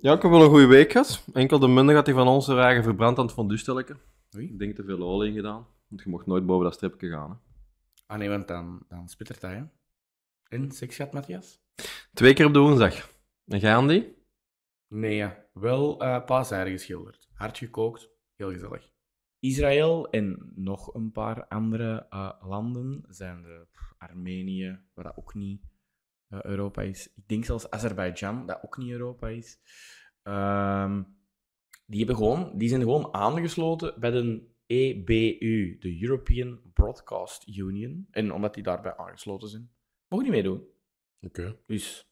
Ja, ik heb wel een goede week gehad. Enkel de munde gaat hij van ons eigen verbrand aan het fonduestelletje. Ik denk te veel olie in gedaan. Want je mocht nooit boven dat stripje gaan. Hè. Ah nee, want dan, dan spittert hij, En seks gaat, Matthias? Twee keer op de woensdag. En jij, Andy? Nee, ja. wel uh, eh, paaseieren geschilderd. Hard gekookt, heel gezellig. Israël en nog een paar andere eh, landen zijn er. Armenië, waar dat ook niet Europa is. Ik denk zelfs Azerbeidzjan, dat ook niet Europa is. Ehm, die, hebben gewoon, die zijn gewoon aangesloten bij de EBU, de European Broadcast Union. En omdat die daarbij aangesloten zijn, mogen die meedoen. Oké. Dus,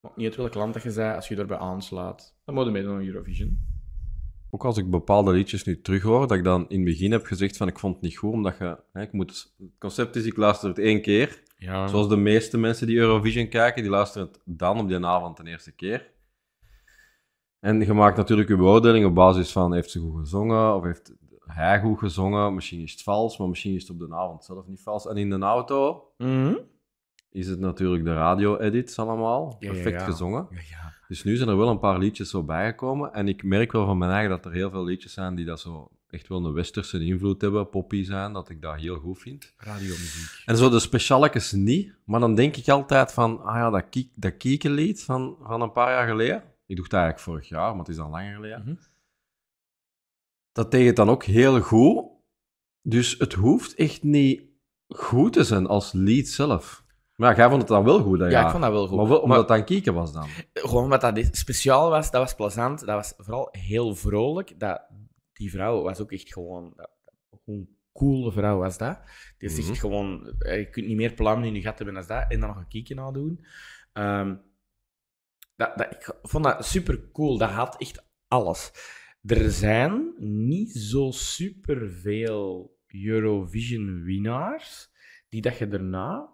mag niet uit welk land dat je zei, als je daarbij aanslaat, dan mogen meedoen aan Eurovision. Ook als ik bepaalde liedjes nu terughoor, dat ik dan in het begin heb gezegd van ik vond het niet goed, omdat je, hè, ik moet, het concept is ik luister het één keer ja. Zoals de meeste mensen die Eurovision kijken, die luisteren het dan op die avond de eerste keer. En je maakt natuurlijk je beoordeling op basis van heeft ze goed gezongen of heeft hij goed gezongen. Misschien is het vals, maar misschien is het op de avond zelf niet vals. En in de auto mhm. is het natuurlijk de radio-edits allemaal. perfect ja, ja. gezongen. Dus nu zijn er wel een paar liedjes zo bijgekomen. En ik merk wel van mijn eigen dat er heel veel liedjes zijn die dat zo echt wel een westerse invloed hebben, poppy aan dat ik dat heel goed vind. Radio muziek. En zo de specialekes niet, maar dan denk ik altijd van, ah ja, dat, kiek, dat kiekenlied van, van een paar jaar geleden, ik doe het eigenlijk vorig jaar, maar het is al langer geleden, mhm. dat tegen het dan ook heel goed. Dus het hoeft echt niet goed te zijn als lied zelf. Maar jij vond het dan wel goed, dat Ja, ik vond dat wel goed. Maar omdat het aan kieken was dan? Gewoon omdat dat speciaal was, dat was plezant, dat was vooral heel vrolijk, dat die vrouw was ook echt gewoon, gewoon coole vrouw was dat. Die is mm gewoon, eh, je kunt niet meer pluimen in je gat hebben als dat. En dan nog een kiekje aan doen. Ehm, dat, dat, ik vond dat super cool. Dat had echt alles. Er zijn niet zo super veel Eurovision winnaars die dat je daarna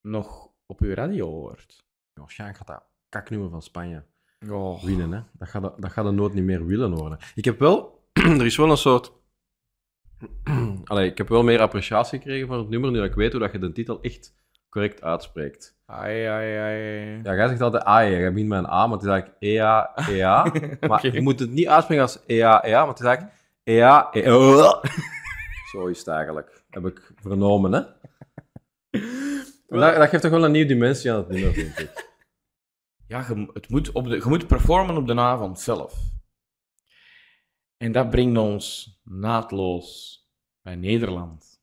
nog op je radio hoort. Waarschijnlijk gaat dat kaknoemen van Spanje oh. winnen. Hè? Dat, gaat, dat gaat een nooit niet meer willen worden. Ik heb wel, er is wel een soort. Allee, ik heb wel meer appreciatie gekregen van het nummer nu dat ik weet hoe dat je de titel echt correct uitspreekt. Ai, ai, ai. Ja, jij zegt altijd ai, jij begint met een A, maar het is eigenlijk EA, EA. Maar je moet het niet uitspreken als EA, EA, maar het is eigenlijk EA, e, Zo is het eigenlijk, heb ik vernomen, hè? dat, dat geeft toch wel een nieuwe dimensie aan het nummer, vind ik ja, je, het moet op de, je moet performen op de avond zelf. En dat brengt ons naadloos bij Nederland.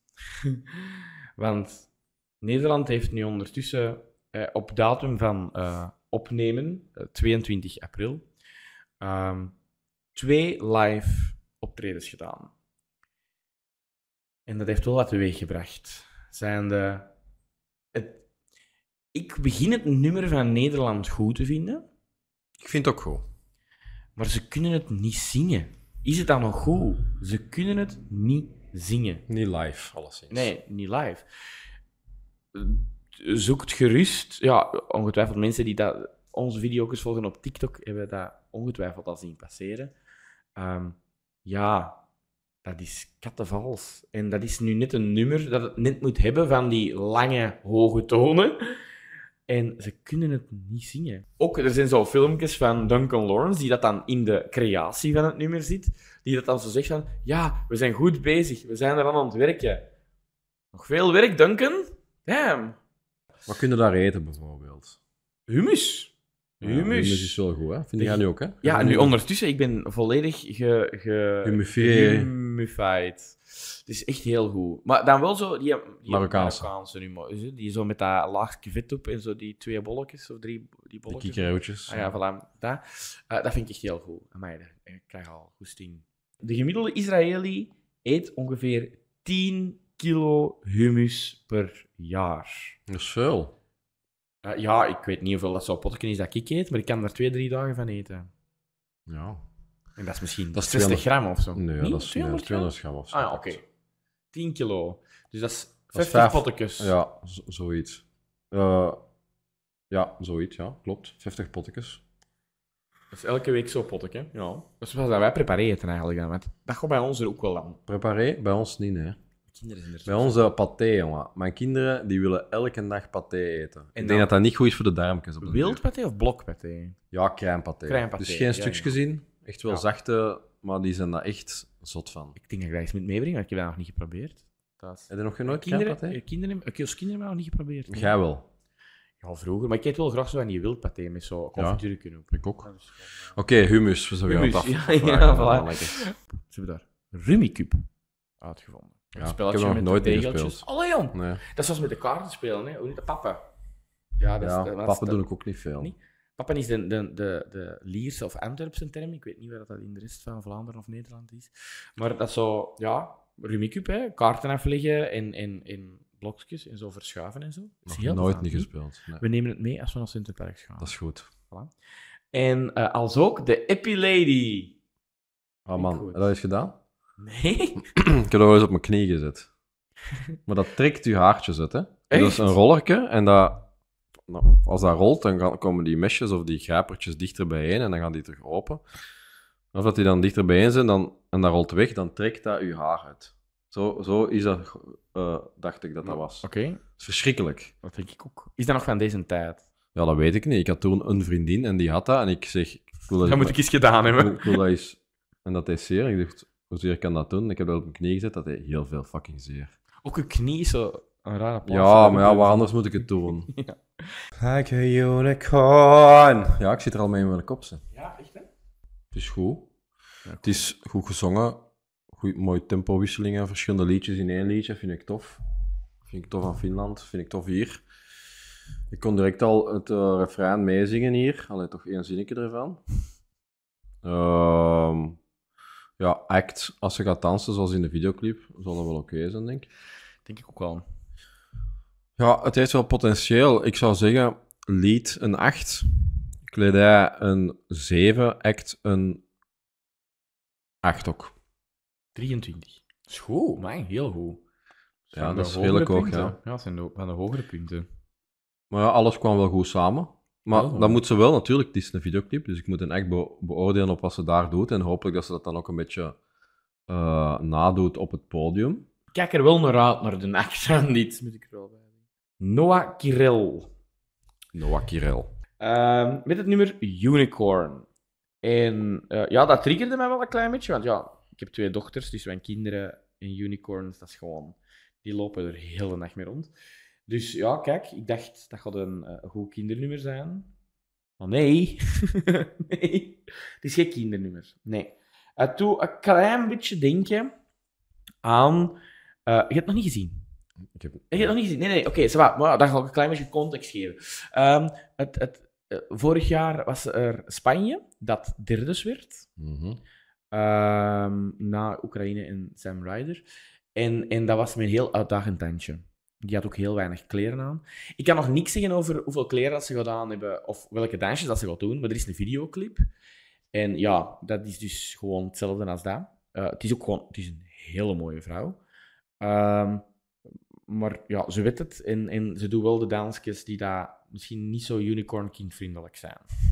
Want Nederland heeft nu ondertussen eh, op datum van eh, opnemen, 22 eh, april, ehm, twee live optredens gedaan. En dat heeft wel wat teweeg gebracht. Zijn de, het, ik begin het nummer van Nederland goed te vinden. Ik vind het ook goed. Maar ze kunnen het niet zingen. Is het dan nog goed? Ze kunnen het niet zingen. Niet live, alleszins. Nee, niet live. Eh, Zoekt gerust. Ja, ongetwijfeld mensen die dat, onze video's volgen op TikTok hebben dat ongetwijfeld al zien passeren. Ehm, ja, dat is kattenvals. En dat is nu net een nummer dat het net moet hebben van die lange, hoge tonen. En ze kunnen het niet zien. Ook, er zijn zo filmpjes van Duncan Lawrence, die dat dan in de creatie van het nummer ziet. Die dat dan zo zegt van, ja, we zijn goed bezig. We zijn eraan aan het werken. Nog veel werk, Duncan? Damn. Wat kunnen daar eten, bijvoorbeeld? Humus. Humus. is wel goed, hè? Vind jij nu ook, hè? Ja, en nu ondertussen, ik ben volledig ge... ge het is echt heel goed. Maar dan wel zo, die, Marokkaanse. Marokkaanse humor. Die zo met dat laag op en zo die twee bolletjes of drie die bolletjes. Die kikkerootjes. Ah, ja, voilà. Dat, eh, dat vind ik echt heel goed. Amai, ik krijg al goesting. De gemiddelde Israëli eet ongeveer 10 kilo humus per jaar. Dat is veel. Eh, ja, ik weet niet hoeveel dat soort potje is dat ik eet, maar ik kan er twee, drie dagen van eten. Ja, en dat is misschien dat is 200... gram of zo? Nee, dat is 200, gram? of zo. Ah, ja, oké. 10 kilo. Dus dat is 50 dat pottekes. Ja, zoiets. Eh, ja, zoiets, ja. Klopt. 50 pottekes. Dat is elke week zo'n pottek, hè? Ja. Dat is wat wij prepareren eigenlijk dat gaat bij ons er ook wel aan. Preparé? Bij ons niet, hè. bij ons eh, paté, jongen. Mijn kinderen die willen elke dag paté eten. En ik denk dat dat niet goed is voor de darmkens. Op Wild paté of blok paté? Ja, crème paté. Dus geen ja, stukjes Echt wel zachte, maar die zijn daar echt zot van. Ik denk dat ik dat eens moet meebrengen, want ik heb dat nog niet geprobeerd. Heb je nog eh, nooit kinderen? Eh, kinderen, als kinderen hebben nog niet geprobeerd. Jij wel? Ja, vroeger. Maar ik eet wel graag zo je die wildpaté met zo confituur kunnen op. Ik ook. Dus- oké, humus. We zijn weer aan het af. Ja, ja, voilà. Ze daar Rummikub uitgevonden. Ja, ik heb nog nooit gespeeld. Allee, jong. Dat is zoals met de kaarten spelen, hè. niet de pappen. Ja, dat ja, pappen doe ik ook niet veel. Pappen is de, de, de, de Lierse of Antwerpse term. Ik weet niet waar dat in de rest van Vlaanderen of Nederland is. Maar dat zo, ja, Rumicup, hè, kaarten afleggen en, en, en blokjes en zo verschuiven en zo. Heb heel nooit niet gespeeld. We nemen het mee als we naar Sinterpark gaan. Dat is goed. Voilà. En eh, als ook de Lady. Oh man, heb dat is gedaan? Nee. ik heb dat eens op mijn knie gezet. Maar dat trekt je haartjes uit, hè? Dat is een rollerke en dat nou, als dat rolt, dan komen die mesjes of die grijpertjes dichter bijeen en dan gaan die terug open. Of dat die dan dichter bijeen zijn dan, en dat rolt weg, dan trekt dat je haar uit. Zo, zo is dat, eh, dacht ik dat dat was. Oké. Is verschrikkelijk. Dat denk ik ook. Is dat nog van deze tijd? Ja, dat weet ik niet. Ik had toen een vriendin en die had dat. En ik zeg... Ik moet ik eens gedaan hebben. Ik dat eens... En dat is zeer. Ik dacht, hoe zeer kan dat doen? Ik heb dat op mijn knie gezet. Dat hij heel veel fucking zeer. Ook een knie is zo een rare plaats. Ja, maar ja, waar anders moet ik het doen? ja. Like a unicorn. Ja, ik zit er al mee in mijn kopse. Ja, echt hè? Het is goed. Ja, het is goed gezongen. Goed, mooie tempowisselingen, verschillende liedjes in één liedje. Vind ik tof. Vind ik tof aan Finland. Vind ik tof hier. Ik kon direct al het uh, refrein meezingen hier. Alleen toch één zinnetje ervan. Ehm, ja, act. Als ze gaat dansen, zoals in de videoclip, zal dat wel oké zijn, denk ik. Denk ik ook wel. Ja, het heeft wel potentieel. Ik zou zeggen, lead een 8, kledij een 7, act een 8 ook. 23. Dat is goed, man. Heel goed. ja, dat is redelijk hoog, ja. Ja, dat zijn de, van de hogere punten. Maar ja, alles kwam wel goed samen. Maar oh. dan moet ze wel natuurlijk, het is een videoclip, dus ik moet een echt beoordelen op wat ze daar doet. En hopelijk dat ze dat dan ook een beetje eh, nadoet op het podium. Ik kijk er wel naar uit, naar de nacht aan niet, moet ik wel bij Noah Kirill. Noah Kirel. Ehm, met het nummer Unicorn. En eh, ja, dat triggerde mij wel een klein beetje, want ja, ik heb twee dochters, dus mijn kinderen en unicorns, dat is gewoon... Die lopen er heel de nacht mee rond. Dus ja, kijk, ik dacht, dat gaat een eh, goed kindernummer zijn. Maar nee. nee. Het is geen kindernummer. Nee. Het doet een klein beetje denken aan... Eh, je hebt het nog niet gezien. Ik heb... nog niet gezien. Nee, nee, oké, okay, maar dan ga ik een klein beetje context geven. Ehm, het, het, eh, vorig jaar was er Spanje, dat derde werd. Mhm. Ehm, na Oekraïne en Sam Ryder. En, en dat was mijn heel uitdagend tandje. Die had ook heel weinig kleren aan. Ik kan nog niks zeggen over hoeveel kleren dat ze gedaan hebben of welke dansjes dat ze gaan doen, maar er is een videoclip. En ja, dat is dus gewoon hetzelfde als dat. Eh, het is ook gewoon het is een hele mooie vrouw. Ehm, maar ja, ze weet het. En, en ze doet wel de dansjes die daar misschien niet zo unicorn kindvriendelijk zijn.